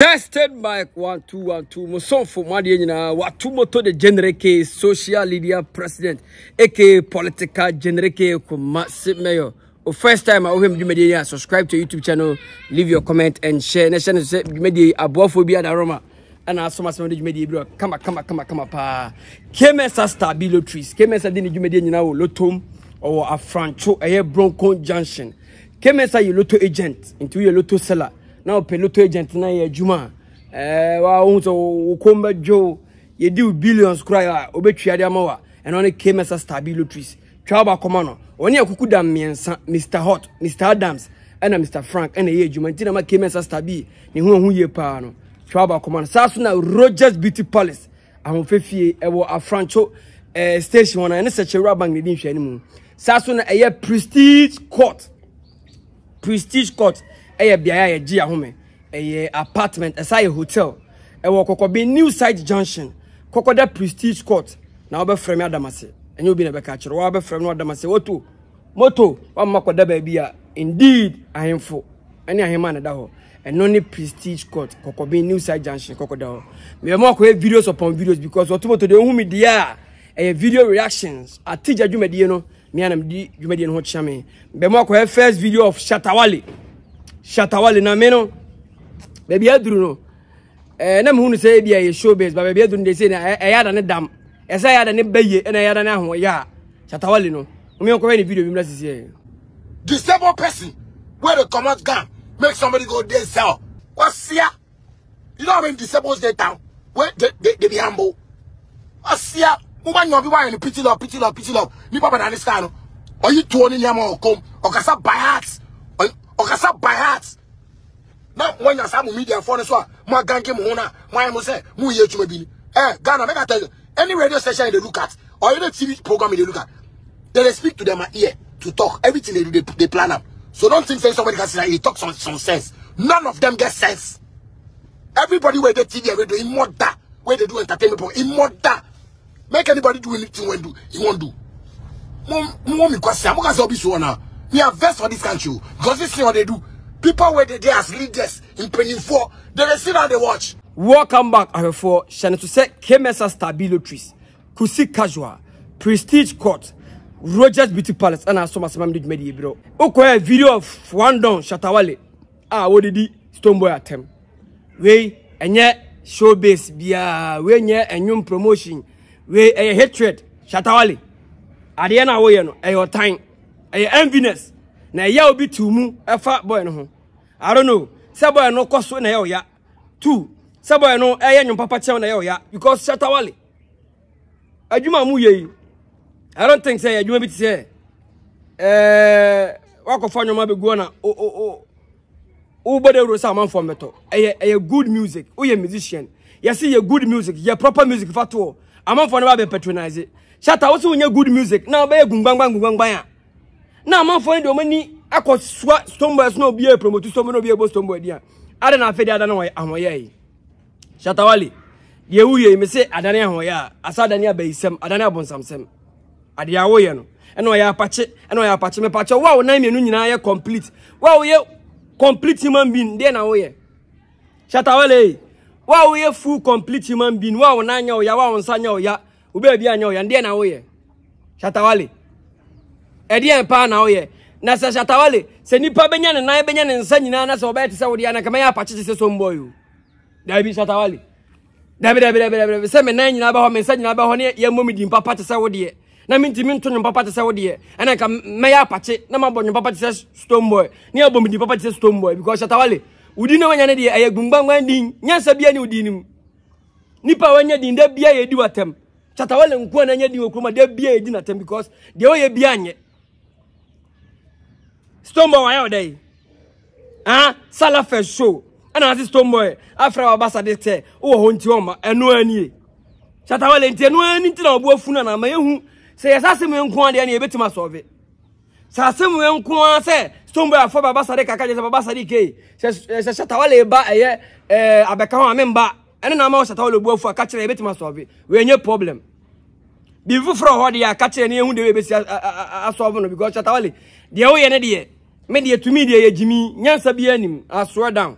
Tested mic one two one two. Musonfo mwadi nyina watu moto de generike social media president, aka political generike kumasi mayor. Oh, first time I him Jumedi here. Subscribe to YouTube channel, leave your comment and share. Next channel say Jumedi abuafobia na Roma. And I saw my son Jumedi bro. Kama kama kama kama pa. Kemesa stabilo trees. Kemesa dini Jumedi nyina wo lotum or afrancho eye Bronco Junction. Kemesa you lotto agent into you lotto seller na ɔpɛ loto agent na yɛ adwuma a wohu sɛ wo kom bɛdwo yɛdi wo billions koraa a wobɛtwia de ama wo a ɛno ne kmsa stabi lotries twa wo bakɔma no ɔne akuku da mmiɛnsa mr hot mr adams ɛna mr frank ɛna ɛyɛ adwuma nti na ma kmsa stabi ne ho ahu yie paa no twa wo bakɔma no saa so na rogers beauty palace ahofɛfie ɛwɔ afrancho eh, station hɔ no ɛne sɛkyɛwura bank ne di nhwɛ no mu saa so na ɛyɛ prestige court prestige court ɛyɛ beaeɛ a yɛgye ahome ɛyɛ apartment ɛsa yɛ hotel ɛwɔ kɔkɔbe new site junction kɔkɔda prestige court na wɔbɛfrɛ me adamase ɛnyɛ obi na ɛbɛka kyerɛ wɔn abɛfrɛ me no adamase woto moto wɔamma kɔda baabi a indeed ahemfo ɛne ahema na ɛda hɔ ɛno ne prestige court kɔkɔbe new site junction kɔkɔda hɔ mɛmɛ ɔkɔyɛ videos upon videos because wɔto moto deɛ ohun mi deɛ a ɛyɛ video reactions atigya dwumadie no mea na mede dwumadie no ho kyea me bɛmɛ ɔkɔyɛ first video of shatawale shatawale na me no aduru no eh, na mehu no sɛ ebi ɛyɛ showbase ba baabi aduru de sei na ɛyɛ eh, eh, ada ne dam ɛsɛ ɛyɛ ada ne bɛyie ɛna ɛyɛ ada ne ahoɔyɛ a shatawale no ɔmi nkɔhwɛ ne video bi mu sisi yɛ. disabled person where the command gun make somebody go dey sell wasia you know how many disabled dey town Where they they they be humble wasia mo ma yan bi wa yẹn ni pity love pity love pity love nipa bẹ̀rẹ̀ ní star no ọyí tuwo ni ní ẹ̀ ma ọkọ ọkasa by Okasa by heart na wɔnya saa media fɔ no so a mo aganke mo ho no a mo ayɛ mo sɛ moyɛ bi ni eh, ghana make i tell you any radio station they look at or any tv program they look at they speak to them ear to talk everything they do they, they plan up so don't think say somebody can say he talks some, some sense none of them get sense everybody where they tv and radio in e mother where they do entertainment program, in e mother make anybody do anything when do he won't do mo mo mi kwasi amoka se obi so na Me have vest for this country. Because this thing what they do. People where they, they as leaders in Penin 4, they will and they watch. Welcome back, Ahwefo. Shani to say KMS, Stabilo Trees, Kusi Casual, Prestige Court, Rogers Beauty Palace, and I saw Asoma Samamid Media bro. Okay, video of Wandon Shatawale. Ah, what did he? Stoneboy attempt. We, and yet, showbiz biara wei nyɛ enyum promotion we ɛyɛ eh, hatred shatawale adeɛ na woyɛ no ɛyɛ ɔtan ɛyɛ enviness na ɛyɛ obi tu mu ɛfa boy no ho i don't know sɛ boy no kɔ so na ɛyɛ ɔya two sɛ boy no ɛyɛ nwom papa kyɛm na ɛyɛ ɔya because shatawale adwuma mu yɛ yi i don't think sɛ adwuma bi te sɛ ɛɛ wakɔfa nwom abɛgu na o o o wobɔ dɛ wuro sɛ amanfoɔ mmɛtɔ ɛyɛ ɛyɛ good music woyɛ musician yɛsi yɛ good music yɛ proper music fa toɔ amanfoɔ no ba bɛ patronize shata wo sɛ wonyɛ good music na wobɛyɛ gungbangban gungbangban a na amanfoɔ no deɛ ɔmani akɔ soa stoneboy na obi e promote stoneboy na obi yɛ bɔ stoneboy di a ade na afei de ada na wɔyɛ ahoyɛ yi shatawale deɛ wuyɛ yi me se adane ahoyɛ a asa adane abayisɛm adane abonsamsɛm adeɛ a woyɛ no ɛna ɔyɛ apakye ɛna ɔyɛ apakye mepakye wo a wo nan mmienu nyinaa yɛ complete wo a woyɛ complete human being deɛ na woyɛ shatawale yi wo a woyɛ full complete human being wo a wo nan nyɛ ɔya ya a wo nsa nyɛ ɔya wo baabi a nyɛ ɔya deɛ na woyɛ shatawale ɛdeɛ ɛpaa na woyɛ na sɛ hyatawale sɛ nipa bɛnya ne nan bɛnya ne nsa nyinaa na sɛ wɔbɛyɛ te sɛ wodeɛ anaka mɛyɛ apakye te sɛ sombɔy o daabi hyatawale dabi dabi dabi dabi dabi sɛ me nan nyinaa bɛhɔ me nsa nyinaa bɛhɔ ne yɛmmɔ me di mpapa te sɛ wodeɛ na mentimi nto nwompapa te sɛ wodeɛ ɛna nka mɛyɛ apakye na mabɔ nwompapa te sɛ stombɔy ne yɛbɔ me di mpapa te sɛ stombɔy because hyatawale wodi na wanya ne deɛ ɛyɛ gumbangwan din nyansa bia ne wodi nim nipa wanya din da bia yɛdi watam hyatawale nkoa na nya din wɔ kuroma da bia yɛdi natam because deɛ wɔyɛ bia nyɛ stoneboy wayɛ ɔdɛ yi ah sala first show ɛna ase stoneboy afra wa basa de sɛ wowɔ hɔ nti ɔma ɛno anie shatawale nti ɛno ani nti na ɔbu afu no anama yɛhu sɛ yɛ saa asɛm yɛ nko adeɛ ne yɛbɛtumi asɔɔve sɛ asɛm yɛ nko a sɛ stoneboy afɔ baba sade kaka gyɛ sɛ baba sade kei sɛ shatawale eh, ba ɛyɛ ɛɛ eh, abɛka ho amemba ɛne na ama wɔ shatawale bu afu a ka kyerɛ yɛbɛtumi asɔɔve wɔnyɛ problem biribi foforɔ hɔ deɛ a ka kyerɛ ne yɛhu deɛ yɛbɛsi asɔɔve no because shatawale deɛ woyɛ ne deɛ me deɛ tumi deɛ yɛ gyimi nyansa bi anim asoɔ down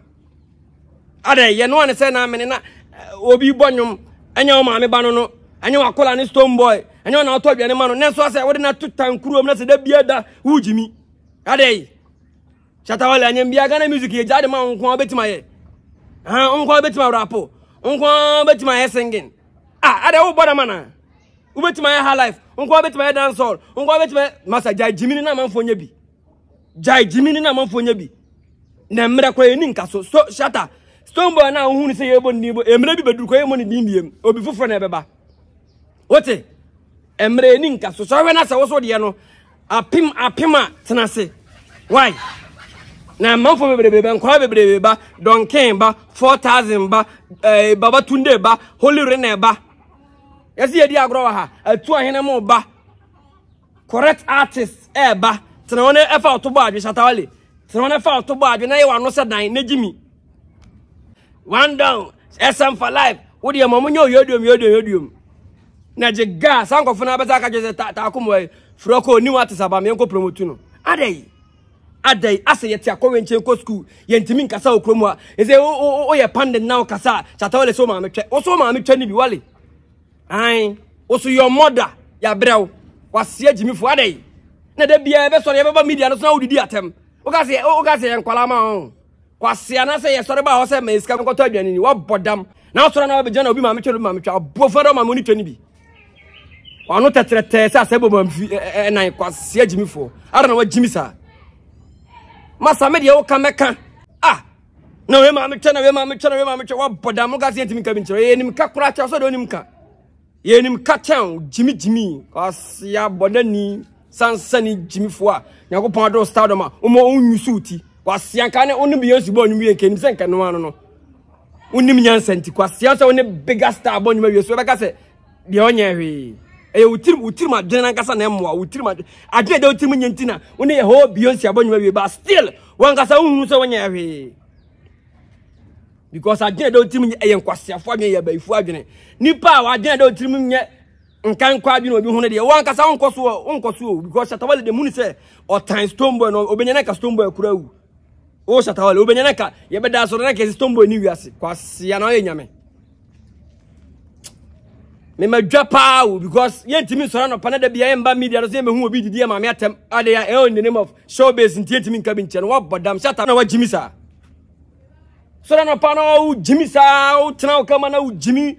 adɛ yɛ no ane sɛ na amene na eh, obi bɔ nwom ɛnyɛ wo maame ba no no ɛnyɛ wakola ne stone boy ɛnyɛ na wotɔ aduane ma no ne nso asɛ wode no to tankurom na sɛ da bia da wogyimi adɛ shatawale anyɛ mbia ghana music yɛgya ade ma wo nkoa wobɛtumi ayɛ nkoa wobɛtumi awrapo nkoa wobɛtumi ayɛ singing ah adɛ wobɔ da ma na wobɛtumi ayɛ high life nkoa wobɛtumi ayɛ dancehall nkoa wobɛtumi masa gya gyimi na amanfoɔ nyɛ bi gyae gyimini na amanfoɔ nya bi na mmerɛ koraa yɛni nka so shata stone boy na wohu ne sɛ yɛbɔ ne din bɔ mmerɛ bi bɛduru kɔ yɛmmɔ ne din obi foforɔ na ɛbɛba wote mmerɛ yɛni nkaso so sɔhwɛ no sɛ wo so deɛ no apem apem a why na mmanfoɔ bebrebe ba nkwadaa bebrebe ba dɔnkɛn ba four thousand ba ɛɛ eh, tunde ba holy renal ba yɛsi yɛ di agorɔ ha atu e ahene mu ba correct artist ɛɛba. Eh, tena wɔn ɛfa ɔto bɔ adwe satawale tena wɔn ɛfa ɔto bɔ adwe na yɛ wɔn ano sɛ dan na gyimi one down ɛsɛm for life wo deɛ mɔmu nyɛ oyodom yodom yodom na gye gaa saa nkɔfo na abɛsɛ aka gye sɛ taako mu fura kɔ oni wa te saba mɛ nkɔ promotu no adai adai asɛ yɛte akɔwe nkyɛn kɔ sukuu yɛntumi nkasa wɔ kurom a ɛsɛ woyɛ pandin na wokasa a satawale sɛ wo maame twɛ wo so wo maame twɛ no bi wale an wo yɛ mɔda yɛabrɛ wo waseɛ gyimifo adai na da bia ebe sori ebe ba media no so na wodidi atem wo ka se wo ka se nkwala ma ho kwase ana se ye sori ba ho se me sika nkoto adwani ni wo bodam na sori na be jana obi ma me twere ma me twa bo fere ma mo ni twani bi ɔno tɛtrɛtɛ sɛ asɛ bɔ ma mfi ɛnan kwase agyimifo ara na wagyimi saa masa me deɛ woka mɛka ah na wei ma metwɛ na wei ma metwɛ na wei ma metwɛ wabɔ dam woka sɛ yɛntimi ka bi nkyerɛ yɛnim ka koraa kyɛ sɛ deɛ wonim ka yɛnim ka kyɛn gyimigyimi kwase abɔdani sansani gyimifoɔ a nyankopɔn adɔ stardom a ɔma ɔnwu so ti kwasia nka ne wonim yesu bɔ ɔnwum yɛ nka nim sɛ no no wonim nyansa nti kwasia sɛ wone bigger star bɔ ɔnwum awie so bɛka sɛ deɛ ɔnyɛ hwee ɛyɛ wotirim wotirim adwene nankasa na ɛmmoa wotirim adwene adwene deɛ wotirim nyɛ nti na wone yɛ hɔ beyonce abɔ ɔnwum awie but still wankasa wohu sɛ wonyɛ hwee because adwene deɛ wotirim ɛyɛ nkwasiafoɔ adwene yɛ abayifoɔ adwene nipa a wadwene deɛ wotirim nyɛ nka nkɔ adwene obi ho no deɛ wankasa wonkɔ so wonkɔ so o because shatawale de mu ne sɛ time stone boy no obɛnya ne ka stone boy akura wu o shatawale obɛnya ne ka yɛbɛda so ne kɛse stone boy ne wiase kwasea na ɔyɛ nyame memadwa paa o because yɛntimi nsɔre anɔpa na da bia yɛmba media no sɛ yɛmɛhu obi didi maame atɛm ade a ɛyɛ in the name of showbase nti yɛntimi nka bi nkyɛ no woabɔ dam shata na woagyimi saa sɔre anɔpa na wo gyimi saa wotena wo kama na wogyimi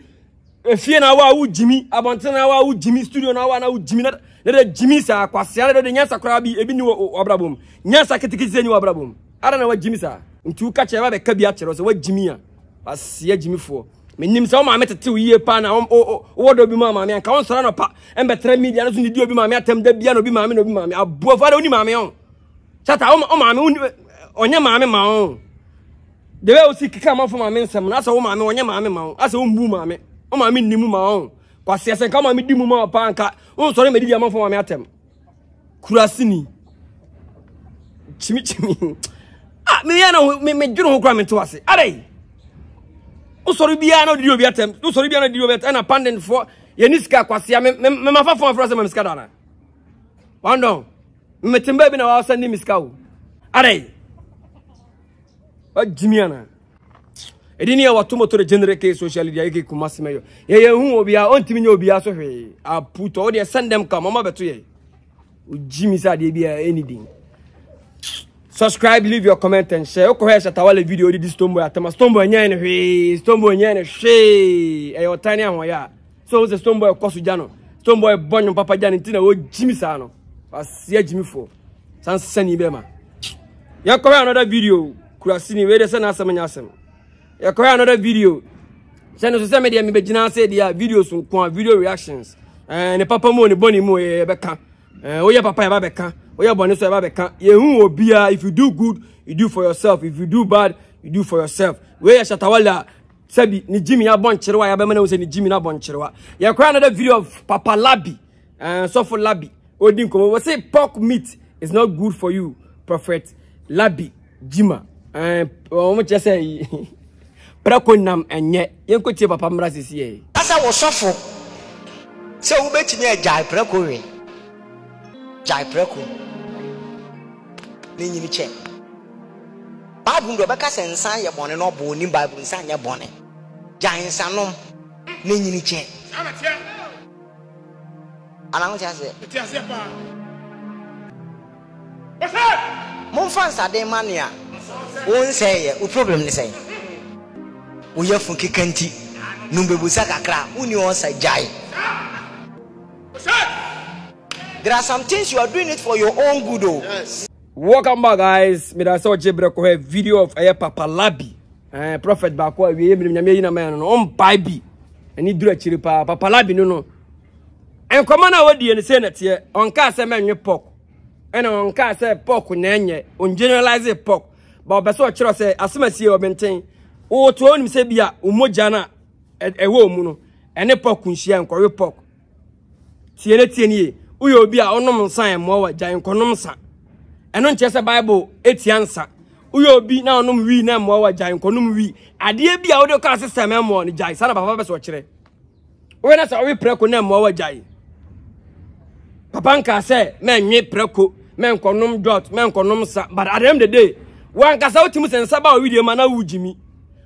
efie na wa wo jimi abɔnten na wa wo jimi studio na wa na wo jimi na de jimi saa kwasea na de nyansa koraa bi ebi ni wabrabɔ mu nyansa kitikiti ni wabrabɔ mu ara na wa jimi saa nti wo ka kyerɛ ba bɛka bi akyerɛ sɛ wa jimi a wasia jimi foɔ menim sɛ o maame tete wo yie paa na wowɔ dɔ bi ma maame anka wonsɔre no pa ɛmbɛtera media no so nedi obi maame atam da bia na obi maame na obi maame aboafo ada woni maame ɔ kyata wo maame ɔnyɛ o ma wo de bɛ o si keka amafo maame nsɛm no asɛ o maame ɔnyɛ maame ma o asɛ wombu maame o maame nni mu ma wo kwasi ese nka maame di mu ma pa nka wo sɔre mɛdi di amafo maame atɛm kurasi ni kyimikyimi ah me yɛ na me me dwene ho kura me to ase adai wo sɔre biara na odidi obi atɛm wo sɔre biara na odidi obi atɛm ɛna pandentfoɔ yɛni sika kwasia me me mafa fɔn afra sɛ ma me sika dana wandɔn me metemba bi na wɔasɛ ni me sika o adai wajimi ana ɛdini yɛ wato mɔtɔ de gyendere ke social media eke kuma sɛmɛ yɔ yɛyɛ hu obia ɔntumi nyɛ obia so hwee aputɔ ɔdeɛ send them kam ɔma bɛto yɛ ogyi mi sɛ adeɛ bi a ɛni din subscribe leave your comment and share wokɔ hɔ yɛ hyɛtawale video odidi stombo atama stombo ɛnyɛ ne hwee stombo ɛnyɛ ne hwee ɛyɛ ɔtan ne ahoɔyɛ a so wo sɛ stombo ɛkɔ so gya no boy, ɛbɔ nwom papa gya no nti na wɔgyi mi saa no waseɛ gyi mi foɔ san sani bɛɛ ma yɛnkɔ hɔ another video kurasini wei de sɛ n'asɛm nyɛ asɛm yɛkɔyɛ another video sɛne so sɛ medeɛ mebɛgyina sɛ deɛ videos nko a video reactions eh, ne papa mu ne bɔne eh, mu yɛbɛka woyɛ eh, papa yɛba bɛka woyɛ bɔne so yɛba bɛka yɛhu wɔ biaa if you do good you do for yourself if you do bad you do for yourself weyɛ shatawala sɛbi ne gyimi abɔ nkyerewa yɛbɛma no sɛ ne gyimi no abɔ nkyerewa yɛkɔyɛ another video of papa labi sɔfo labi ɔdi nkɔmmɔ wɔ sɛ pork meat is not good for you prophet labi jima wɔn mo kyerɛ sɛ prɛko nam ɛnyɛ yɛnkɔtie papa mmara sisiɛ asa wɔsɔfo sɛ wobɛtumi e agyae prɛko we gyae prɛko ne nyini kyɛ bible deɛ ɔbɛka sɛ nsa yɛ bɔne na ɔbɔ onim bible nsa nyɛ bɔne gyae nsa nom ne nyini kyɛ anahote aseɛ momfa nsaden ma ne wo nsɛeɛ wo problem ne sɛe woyɛ fun keka nti numbebusa kakra wuni wɔn sɛ gyae. there are some things you are doing it for your own good o. Oh. Yes. welcome back guys medase ɔkye berɛ kɔhɔ video of ɛyɛ papa labi eh, prophet baako a wieyɛ mmerɛ nyame yinama yɛ no no ɔmpae bi ani duru akyiri paa papa labi no no nkɔmmɔ no a wɔdie no sɛ nɛteɛ ɔnkaa sɛ mɛnwe pɔk ɛna ɔnkaa sɛ pɔk na ɛnyɛ ɔngeneralise pɔk ba ɔbɛ sɛ ɔkyerɛ sɛ asɛm asie ɔbɛnten wotu onim sɛ bia omogya no a ɛwɔ e, mu no ɛne pɔk nhyia nkɔwe pɔk tie ne tie ne yie woyɛ obi a ɔnom nsa ɛmmoa wɔ gya nkɔnom nsa ɛno nkyerɛ sɛ bible ɛtia nsa woyɛ obi na ɔnom wii na ɛmmoa wɔ gya nkɔnom wii adeɛ bi a wode kɔ ase sɛm ɛmmoa no gyae saa na papa bɛ sɛ ɔkyerɛ woyɛ na sɛ ɔwe prɛko na ɛmmoa wɔ gyae papa nka sɛ mɛnwe prɛko mɛnkɔnom dot mɛnkɔnom sa but at the end day wankasa wotumi sɛ nsa ba a ɔwi deɛ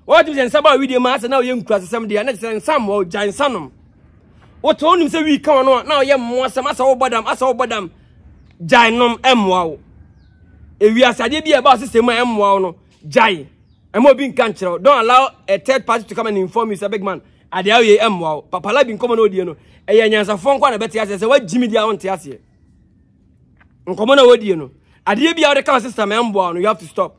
wɔte sɛ nsa ba a widie ma asɛ na ɔyɛ nkurasɛsɛm deɛ na kyerɛ nsa ma ɔgya What nom wɔte say? We come ka Now you a na ɔyɛ mmoasɛm asɛ wobɔ dam asɛ wobɔ dam gyae nom ɛmmoa wo ewiase adeɛ bi a ɛba ɔsesɛ mu a ɛmmoa wo no gyae I'm obi nka nkyerɛ don't allow a third party to come and inform you sɛ big man adeɛ awoyɛ ɛmmoa wo papala bi nkɔmmɔ no ɔdie no ɛyɛ e anyansafoɔ nkɔ a na I aseɛ sɛ woagyi me deɛ a wonte aseɛ nkɔmmɔ no a wɔdie no adeɛ bi a wode ka wo system ɛmboa wo no you have to stop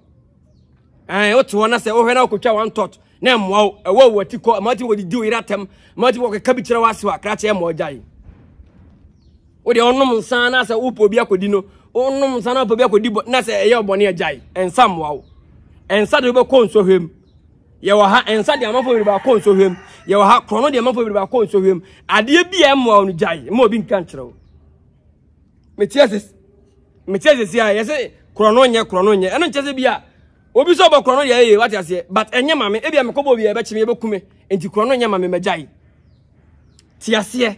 ɛn wote hɔ na sɛ wohwɛ na wokɔtwa one tot na mmoa wo ɛwɔ wo ati kɔ ɛma ti wɔdidi wo yere atɛm ɛma ti wɔkeka bi kyerɛ wase wɔ akra kyerɛ mmoa gyae wode ɔnom nsa na sɛ wopɛ obi akɔdi no wonom nsa na e e wopɛ e obi akɔdi bɔ na sɛ ɛyɛ ɔbɔne agyae ɛnsa mmoa wo ɛnsa de wobɛkɔ nsɔhwɛm yɛwɔ ha ɛnsa deɛ amanfoɔ bebrebe akɔ nsɔhwɛm yɛwɔ ha korɔno deɛ amanfoɔ bebrebe akɔ nsɔhwɛm adeɛ bi a ɛmmoa wo no gyae ma obi nka nkyerɛ wo metie sɛ metie sɛ si a yɛsɛ korɔno nyɛ korɔno nyɛ ɛno nkyɛ sɛ bi a obi sɛ ɔbɔ korɔ no yɛ yie wate aseɛ but ɛnyɛ ma me ebi a mekɔbɔ obi a ɛbɛkye me yɛbɛku me nti korɔ no nyɛ ma me mɛgyae te aseɛ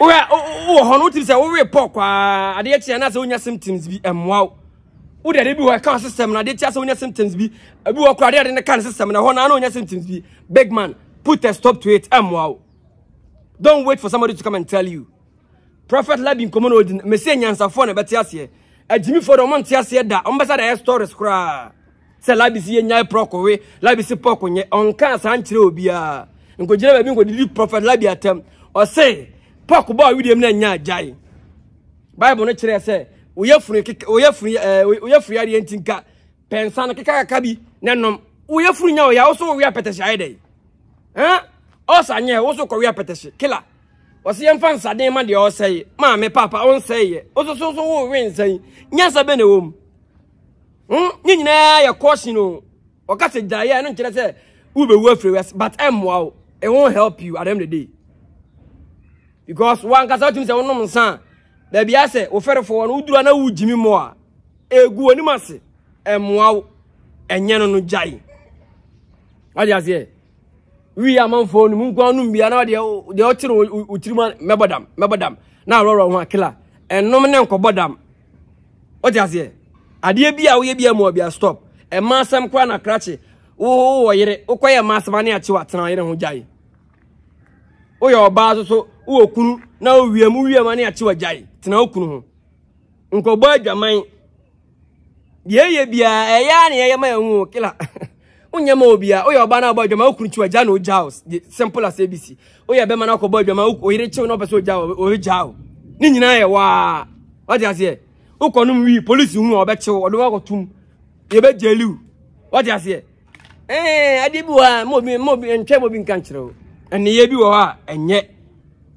woyɛ wowɔ hɔ no wotiri sɛ wowe pɔ kwaa adeɛ kyeɛ no a sɛ wonya symptoms bi ɛmmoa wo wode ade bi hɔ ɛka system no adeɛ kyea sɛ wonya symptoms bi ebi wɔ kora adeɛ ade no ka ne system no ɛhɔ no ana wonya symptoms bi big man put a stop to it ɛmmoa wo don't wait for somebody to come and tell you prophet labin kɔmɔ no odi mesie nyansafoɔ na ɛbɛte aseɛ agyimifoɔ de ɔmo nte aseɛ da ɔmo bɛsa de ɛyɛ stories koraa sɛ labisi yɛ nyae prɔko we labisi pɔko nyɛ ɔnka saa nkyerɛ obiara nkogyina baabi nkodidi prɔfɛt labi atam ɔse pɔko baa ɔwi deɛ mu na nya agyae bible no kyerɛ sɛ woyɛ funu keka woyɛ funu ɛɛ woyɛ funu yadeɛ nti nka pɛnsa no keka kaka bi na nom woyɛ funu nya ɔyɛ awoso wɔwia pɛtɛsi ayɛ dɛ eh? ɛn ɔsa nyɛ woso kɔwia pɛtɛsi kila wɔsi yɛmfa nsaden ma deɛ ɔsɛe maame papa ɔnsɛeɛ ɔsoso nso wɔwe nsɛn nyasa bɛ na wɔm hmm? ne nyinaa yɛ caution o ɔka sɛ gyaeɛ a ɛno nkyerɛ sɛ wobɛwu afiri wɛs but I'm wow. it won't help you at the end of the day because wankasa wotumi sɛ wonom nsa a baabi asɛ woferefoɔ no woduru na wogyimi mu a ɛgu anim ase ɛmmoa wo ɛnyɛ no no gyae wade aseɛ wi amanfoɔ no mu nkwa no mmia na deɛ deɛ ɔkyere ɔkyiri mu mɛbɔ dam dam na ọrụ ho akila ɛnom ne nkɔbɔ dam ɔte bi a woyɛ bi a stop ɛma asɛm koraa na krachi wo wɔ yere wokɔyɛ ma asɛm ane akyew atena yere ho gyae so so na wowiam wowiam ane wo kunu ho nkɔbɔ adwaman a e ne e ma e unye ma obia oya oba na boy dwama okunchu agya no jaws simple as abc oya be na boy dwama oyire chew na pese ogya o jaw ni nyina ye wa what you say wi police hu obe chew odo wa tum ye be jeliu what you say eh adibua mo bi mo bi ntwe mo bi nkan kire ene ye bi wo ha enye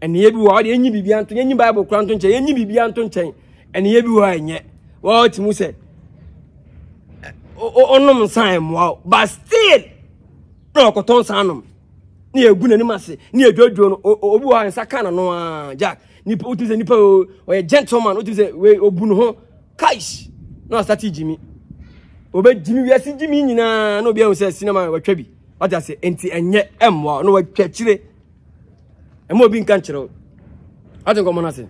ene ye bi wo ha de enyi bibia nto enyi bible kura nto nche enyi bibia nto nche ene ye bi wo ha enye what mu say ɔnom nsa ɛmoa but still na ɔkɔtɔ nsa nom ni yɛgu n'anim ase ni edwodwo no obi wɔ nsa ka a ah, jack nipa wotumi sɛ nipa oh, oh, gentleman otu sɛ obu ne ho kaish na ɔsate jimi obɛ gyimi jimi gyimi nyinaa na obi bi ase na obi nka no ase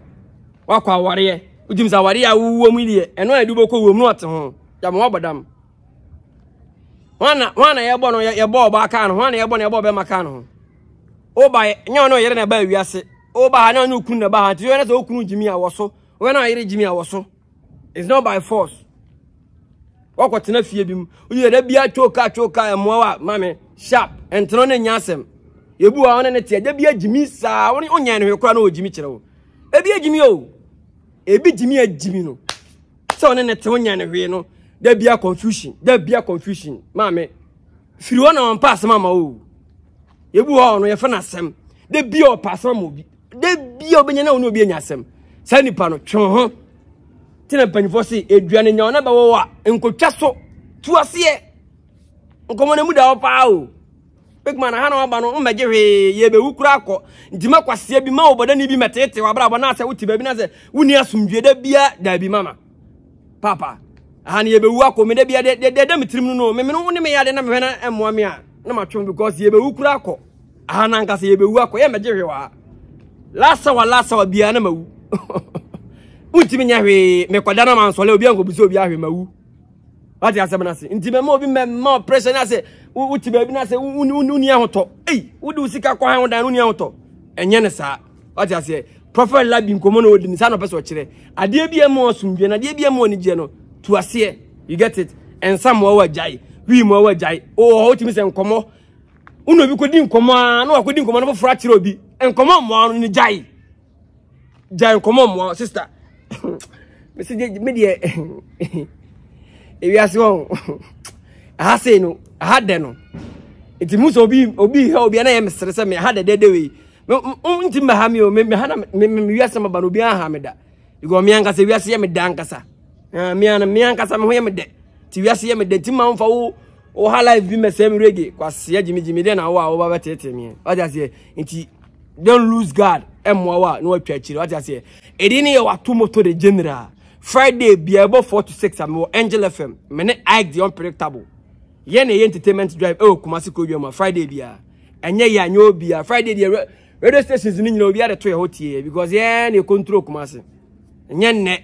wakɔ awareɛ wotumi sɛ a wowɔ mu deɛ ɛno a yɛde wobɛkɔ wɔ mu no hwana yɛbɔ no yɛbɔ ɔba aka no hwana no ɔbɛma aka no ho nyɛ na ɛba awiase ha nyɛ na ɛba ha nti wɔyɛ na okunu gyimi awɔ na ɔyere gyimi awɔ so it's not by force wɔkɔtena fie bi mu a sharp ebi wa ɔne ne saa na ɔgyimi kyerɛ wo ebi o ebi a no sɛ ɔne ne there be a confusion there be a confusion maame firi hɔ na wɔn pa asɛm ama o ebi hɔ ɔno yɛfɛ n'asɛm de bi a ɔpa asɛm ama obi de bi a obɛnya na ɔno obi enya asɛm saa nipa no twɛn ho tena mpanyinfoɔ se eduane nya ɔna bɛwɔ a nkotwa so tu aseɛ nkɔmɔ na mu da hɔ paa o pekman ha na waba no mmɛgye hwee yɛbɛwu kora akɔ nti ma kwaseɛ bi ma wɔbɔdani bi mɛtete wabrabɔ na asɛ wote baabi na sɛ woni asomdwue da bia daabi mama papa aha ne yɛbɛwu akɔ me da bia dɛda me tirim no no meme no wo ne meyɛ ade na mehwɛ no ɛmmoa me a na matwe because yɛbɛwu kora akɔ aha na ankasa yɛbɛwu akɔ yɛ mɛgye hwewaa lasawa lasawa biara na mawu wontumi nyɛ hwee mekɔda na mansɔle obi ankɔbu sɛ obi ahwe mawu wate asɛm no ase nti mɛma obi mɛma ɔprɛsɛ no ase wote baabi no ase woni ahotɔ ei wode wo sika kɔhan wodan no woni ahotɔ ɛnyɛ ne saa wate aseɛ prɔfɛt labi nkɔmmɔ no ɔdi ne saa na ɔpɛ sɛ ɔkyerɛ adeɛ bi ɛma ɔsomdwe no adeɛ bi ɛma ɔnigyeɛ no to aseɛ you get it nsa mu ɔwɔ gyae wii mu ɔwɔ gyae ɔwɔ hɔ tumi sɛ nkɔmɔ wọn obi kò di nkɔmɔ a na wakò di nkɔmɔ na foforɔ akyerɛ obi nkɔmɔ mmoa no ne gyae gyae nkɔmɔ mmoa sista mesi gye me deɛ ewiase wɔn I sei no I had no nti mu sɛ obi obi ha obi anayɛ mesere sɛ me I dɛ dɛdɛ wei nti mma ha mi o me ha na me me wiase ma ba no obi aha me da because me ankasa wiase yɛ me da ankasa mia eh, no mia nkasa me ho yɛ me dɛ nti wiase yɛ me dɛ nti ma mfa wo wo ha life bi mɛsɛ me rege kwaseɛ gyimigyimi deɛ na wo a woba bɛtetee meɛ wate aseɛ nti don't lose guard ɛmmoa wo a na woatwa akyiri wate aseɛ ɛdi ne yɛ wato moto de general friday bia ɛbɔ 4 to 6 a angel fm me ne ike the unpredictable yɛ na ɛyɛ entertainment drive ɛwɔ kumase kodwa mu a friday bia ɛnyɛ yɛ anyɛ obia friday deɛ radio stations no nyina obiara de to yɛ hɔ because yɛ na ɛcontrol kumase ɛnyɛ